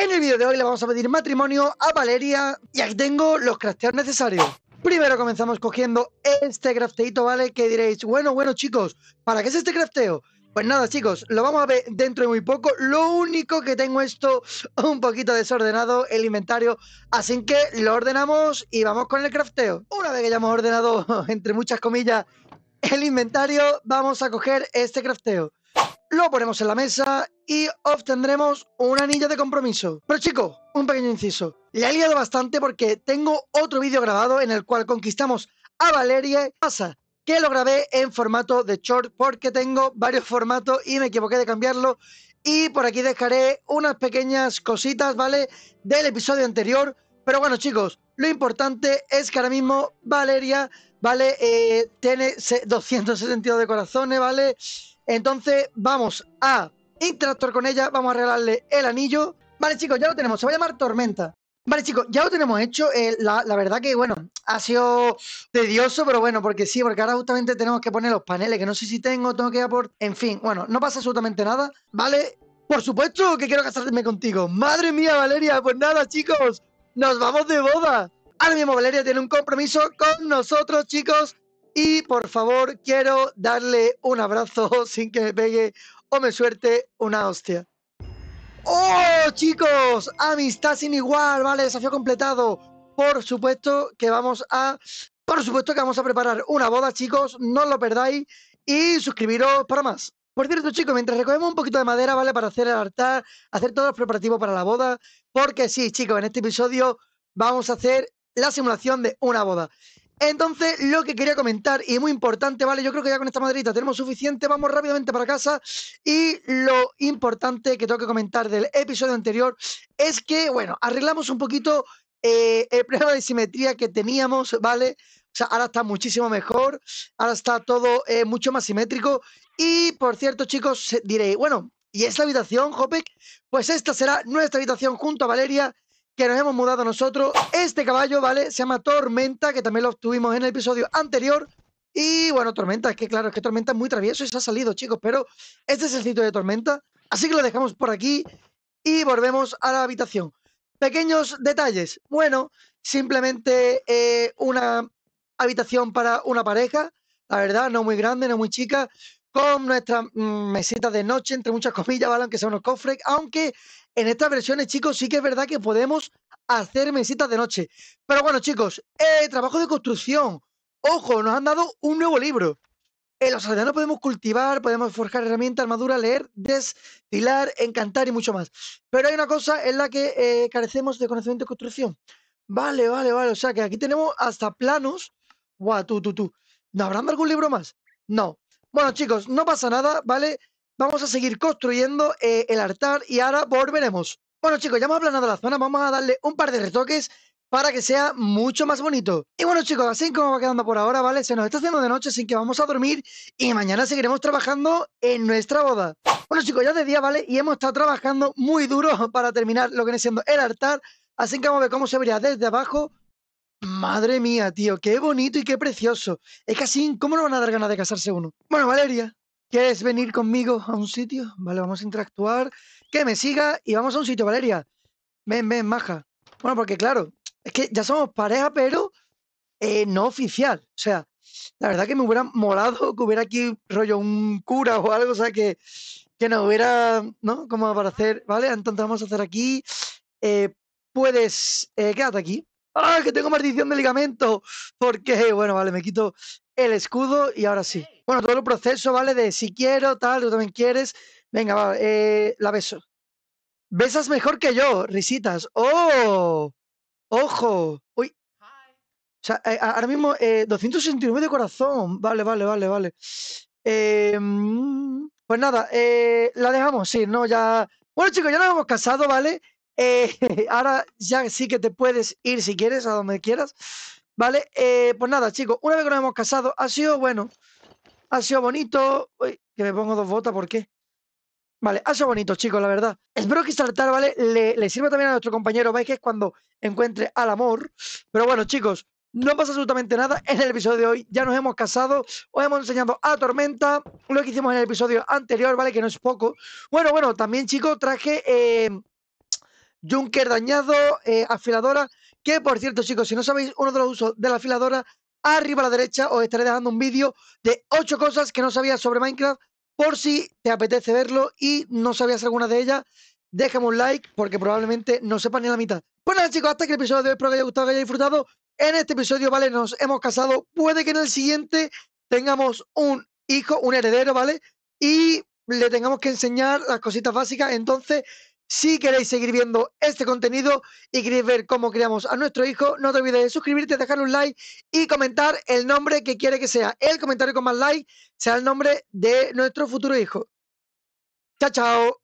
En el vídeo de hoy le vamos a pedir matrimonio a Valeria y aquí tengo los crafteos necesarios. Primero comenzamos cogiendo este crafteito, ¿vale? Que diréis, bueno, bueno chicos, ¿para qué es este crafteo? Pues nada, chicos, lo vamos a ver dentro de muy poco. Lo único que tengo esto un poquito desordenado, el inventario. Así que lo ordenamos y vamos con el crafteo. Una vez que hayamos hemos ordenado, entre muchas comillas, el inventario, vamos a coger este crafteo lo ponemos en la mesa y obtendremos un anillo de compromiso. Pero chicos, un pequeño inciso. Le he liado bastante porque tengo otro vídeo grabado en el cual conquistamos a Valeria. Pasa que lo grabé en formato de short porque tengo varios formatos y me equivoqué de cambiarlo. Y por aquí dejaré unas pequeñas cositas, ¿vale? Del episodio anterior. Pero bueno, chicos, lo importante es que ahora mismo Valeria, ¿vale? Eh, tiene 272 de corazones, ¿vale? Entonces vamos a interactuar con ella, vamos a regalarle el anillo. Vale, chicos, ya lo tenemos, se va a llamar Tormenta. Vale, chicos, ya lo tenemos hecho. Eh, la, verdad que, bueno, ha sido tedioso, pero bueno, porque sí, porque ahora justamente tenemos que poner los paneles, que no sé si tengo, tengo que ir a por... En fin, bueno, no pasa absolutamente nada, ¿vale? Por supuesto que quiero casarme contigo. Madre mía, Valeria, pues nada, chicos, nos vamos de boda. Ahora mismo Valeria tiene un compromiso con nosotros, chicos, y por favor, quiero darle un abrazo sin que me pegue o me suerte una hostia. ¡Oh, chicos! Amistad sin igual, ¿vale? Desafío completado. Por supuesto que vamos a... Por supuesto que vamos a preparar una boda, chicos. No lo perdáis. Y suscribiros para más. Por cierto, chicos, mientras recogemos un poquito de madera, ¿vale? Para hacer el altar, hacer todos los preparativos para la boda. Porque sí, chicos, en este episodio vamos a hacer la simulación de una boda. Entonces, lo que quería comentar, y muy importante, ¿vale? Yo creo que ya con esta madrita tenemos suficiente, vamos rápidamente para casa. Y lo importante que tengo que comentar del episodio anterior es que, bueno, arreglamos un poquito eh, el problema de simetría que teníamos, ¿vale? O sea, ahora está muchísimo mejor, ahora está todo eh, mucho más simétrico. Y, por cierto, chicos, diréis, bueno, ¿y esta habitación, Jopek? Pues esta será nuestra habitación junto a Valeria que nos hemos mudado nosotros. Este caballo, ¿vale? Se llama Tormenta, que también lo obtuvimos en el episodio anterior. Y bueno, Tormenta, es que claro, es que Tormenta es muy travieso y se ha salido, chicos, pero este es el sitio de Tormenta. Así que lo dejamos por aquí y volvemos a la habitación. Pequeños detalles. Bueno, simplemente eh, una habitación para una pareja, la verdad, no muy grande, no muy chica con nuestras mm, mesitas de noche, entre muchas comillas, ¿vale? Aunque sean unos cofres, aunque en estas versiones, chicos, sí que es verdad que podemos hacer mesitas de noche. Pero bueno, chicos, eh, trabajo de construcción. Ojo, nos han dado un nuevo libro. En los aldeanos podemos cultivar, podemos forjar herramientas, armadura, leer, destilar, encantar y mucho más. Pero hay una cosa en la que eh, carecemos de conocimiento de construcción. Vale, vale, vale. O sea que aquí tenemos hasta planos. Guau, tú, tú, tú. ¿No habrán algún libro más? No. Bueno, chicos, no pasa nada, ¿vale? Vamos a seguir construyendo eh, el altar y ahora volveremos. Bueno, chicos, ya hemos aplanado la zona, vamos a darle un par de retoques para que sea mucho más bonito. Y bueno chicos, así como va quedando por ahora, ¿vale? Se nos está haciendo de noche, así que vamos a dormir y mañana seguiremos trabajando en nuestra boda. Bueno chicos, ya de día, ¿vale? Y hemos estado trabajando muy duro para terminar lo que viene siendo el altar, así que vamos a ver cómo se vería desde abajo Madre mía, tío, qué bonito y qué precioso. Es casi ¿cómo no van a dar ganas de casarse uno? Bueno, Valeria, ¿quieres venir conmigo a un sitio? Vale, vamos a interactuar. Que me siga y vamos a un sitio, Valeria. Ven, ven, maja. Bueno, porque claro, es que ya somos pareja, pero eh, no oficial. O sea, la verdad que me hubiera molado que hubiera aquí rollo un cura o algo, o sea, que, que no hubiera, ¿no? Como para hacer, ¿vale? Entonces vamos a hacer aquí. Eh, puedes, eh, quédate aquí, ¡Ah, que tengo maldición de ligamento! Porque, bueno, vale, me quito el escudo y ahora sí. Bueno, todo el proceso, ¿vale? De si quiero, tal, tú también quieres. Venga, va, eh, la beso. Besas mejor que yo, risitas. ¡Oh! ¡Ojo! ¡Uy! O sea, eh, ahora mismo 269 eh, de corazón. Vale, vale, vale, vale. Em, pues nada, la dejamos, sí, no, ya. Bueno, chicos, ya nos hemos casado, ¿vale? Eh, ahora ya sí que te puedes ir si quieres, a donde quieras. ¿Vale? Eh, pues nada, chicos, una vez que nos hemos casado, ha sido bueno, ha sido bonito. Uy, que me pongo dos botas, ¿por qué? Vale, ha sido bonito, chicos, la verdad. Espero que saltar, este ¿vale? Le, le sirva también a nuestro compañero, ¿veis? Que es cuando encuentre al amor. Pero bueno, chicos, no pasa absolutamente nada en el episodio de hoy. Ya nos hemos casado, os hemos enseñado a Tormenta, lo que hicimos en el episodio anterior, ¿vale? Que no es poco. Bueno, bueno, también, chicos, traje eh, Junker dañado, eh, afiladora, que por cierto chicos, si no sabéis uno de los usos de la afiladora, arriba a la derecha os estaré dejando un vídeo de ocho cosas que no sabías sobre Minecraft, por si te apetece verlo y no sabías alguna de ellas, déjame un like porque probablemente no sepas ni la mitad. Pues nada chicos, hasta que el episodio de hoy, espero que haya gustado, que haya disfrutado. En este episodio, ¿vale? Nos hemos casado, puede que en el siguiente tengamos un hijo, un heredero, ¿vale? Y le tengamos que enseñar las cositas básicas, entonces si queréis seguir viendo este contenido y queréis ver cómo criamos a nuestro hijo, no te olvides de suscribirte, dejar un like y comentar el nombre que quiere que sea. El comentario con más like será el nombre de nuestro futuro hijo. Chao, chao.